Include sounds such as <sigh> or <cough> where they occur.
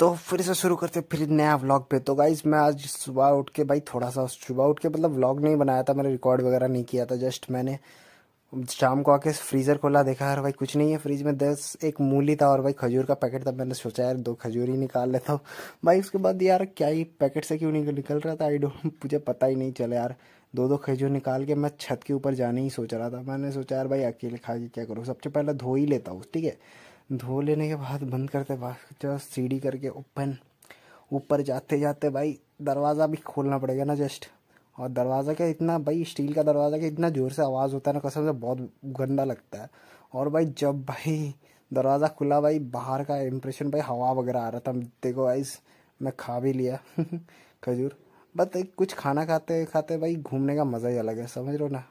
तो फिर से शुरू करते फिर नया व्लॉग पे तो गाइज मैं आज सुबह उठ के भाई थोड़ा सा सुबह उठ के मतलब व्लॉग नहीं बनाया था मैंने रिकॉर्ड वगैरह नहीं किया था जस्ट मैंने शाम को आके फ्रीज़र खोला देखा यार भाई कुछ नहीं है फ्रीज में दस एक मूली था और भाई खजूर का पैकेट था मैंने सोचा यार दो खजूर ही निकाल लेता हूँ भाई उसके बाद यार क्या ही पैकेट से क्यों निकल रहा था आई डोंट <laughs> मुझे पता ही नहीं चला यार दो दो खजूर निकाल के मैं छत के ऊपर जाने ही सोच रहा था मैंने सोचा यार भाई अकेले खा के क्या करूँ सबसे पहले धो ही लेता हूँ ठीक है धो लेने के बाद बंद करते जस्ट सीढ़ी करके ओपन ऊपर जाते जाते भाई दरवाज़ा भी खोलना पड़ेगा ना जस्ट और दरवाज़ा क्या इतना भाई स्टील का दरवाज़ा क्या इतना ज़ोर से आवाज़ होता है ना कसम से बहुत गंदा लगता है और भाई जब भाई दरवाज़ा खुला भाई बाहर का इम्प्रेशन भाई हवा वगैरह आ रहा था देखो आइस मैं खा भी लिया <laughs> खजूर बस कुछ खाना खाते खाते भाई घूमने का मज़ा ही अलग है समझ लो ना